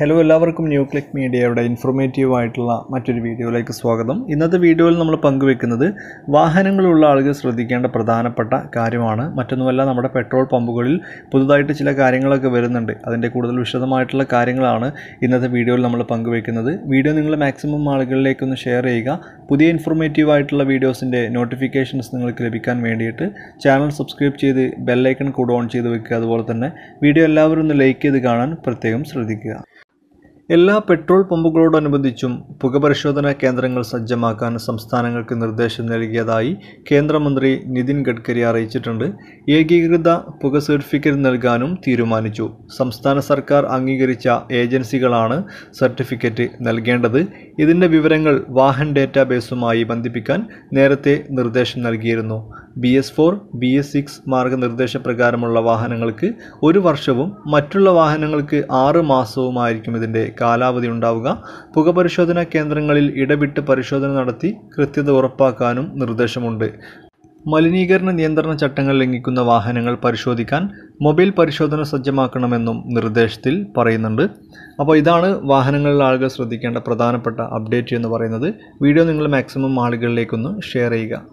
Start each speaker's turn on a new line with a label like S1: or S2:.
S1: hello എല്ലാവർക്കും new click മീഡിയയുടെ informative ആയിട്ടുള്ള മറ്റൊരു വീഡിയോയിലേക്ക് സ്വാഗതം ഇന്നത്തെ വീഡിയോയിൽ നമ്മൾ പങ്കുവെക്കുന്നത് വാഹനങ്ങളുള്ള ആളുകൾ ശ്രദ്ധിക്കേണ്ട പ്രധാനപ്പെട്ട കാര്യമാണ് മറ്റൊന്നുമല്ല നമ്മുടെ പെട്രോൾ പമ്പുകളിൽ പുതുതായിട്ട് ചില കാര്യങ്ങളൊക്കെ വരുന്നുണ്ട് അതിൻ്റെ കൂടുതൽ വിശദമായിട്ടുള്ള കാര്യങ്ങളാണ് ഇന്നത്തെ വീഡിയോയിൽ നമ്മൾ പങ്കുവെക്കുന്നത് വീഡിയോ നിങ്ങൾ മാക്സിമം ആളുകളിലേക്ക് ഒന്ന് ഷെയർ ചെയ്യുക പുതിയ ഇൻഫോർമേറ്റീവ് ആയിട്ടുള്ള വീഡിയോസിൻ്റെ നോട്ടിഫിക്കേഷൻസ് നിങ്ങൾക്ക് ലഭിക്കാൻ വേണ്ടിയിട്ട് ചാനൽ സബ്സ്ക്രൈബ് ചെയ്ത് ബെല്ലൈക്കൺ കൂടെ ഓൺ ചെയ്ത് വെക്കുക അതുപോലെ തന്നെ വീഡിയോ എല്ലാവരും ഒന്ന് ലൈക്ക് ചെയ്ത് കാണാൻ പ്രത്യേകം ശ്രദ്ധിക്കുക എല്ലാ പെട്രോൾ പമ്പുകളോടനുബന്ധിച്ചും പുകപരിശോധനാ കേന്ദ്രങ്ങൾ സജ്ജമാക്കാൻ സംസ്ഥാനങ്ങൾക്ക് നിർദ്ദേശം നൽകിയതായി കേന്ദ്രമന്ത്രി നിതിൻ ഗഡ്കരി അറിയിച്ചിട്ടുണ്ട് ഏകീകൃത പുക സർട്ടിഫിക്കറ്റ് നൽകാനും തീരുമാനിച്ചു സംസ്ഥാന സർക്കാർ അംഗീകരിച്ച ഏജൻസികളാണ് സർട്ടിഫിക്കറ്റ് നൽകേണ്ടത് ഇതിൻ്റെ വിവരങ്ങൾ വാഹൻ ഡേറ്റാബേസുമായി ബന്ധിപ്പിക്കാൻ നേരത്തെ നിർദ്ദേശം നൽകിയിരുന്നു B S four B S six മാർഗനിർദ്ദേശപ്രകാരമുള്ള വാഹനങ്ങൾക്ക് ഒരു വർഷവും മറ്റുള്ള വാഹനങ്ങൾക്ക് ആറ് മാസവുമായിരിക്കും ഇതിൻ്റെ കാലാവധി ഉണ്ടാവുക പുകപരിശോധനാ കേന്ദ്രങ്ങളിൽ ഇടവിട്ട് പരിശോധന നടത്തി കൃത്യത ഉറപ്പാക്കാനും നിർദ്ദേശമുണ്ട് മലിനീകരണ നിയന്ത്രണ ചട്ടങ്ങൾ ലംഘിക്കുന്ന വാഹനങ്ങൾ പരിശോധിക്കാൻ മൊബൈൽ പരിശോധന സജ്ജമാക്കണമെന്നും നിർദ്ദേശത്തിൽ പറയുന്നുണ്ട് അപ്പോൾ ഇതാണ് വാഹനങ്ങളിൽ ആളുകൾ ശ്രദ്ധിക്കേണ്ട പ്രധാനപ്പെട്ട അപ്ഡേറ്റ് എന്ന് പറയുന്നത് വീഡിയോ നിങ്ങൾ മാക്സിമം ആളുകളിലേക്കൊന്ന് ഷെയർ ചെയ്യുക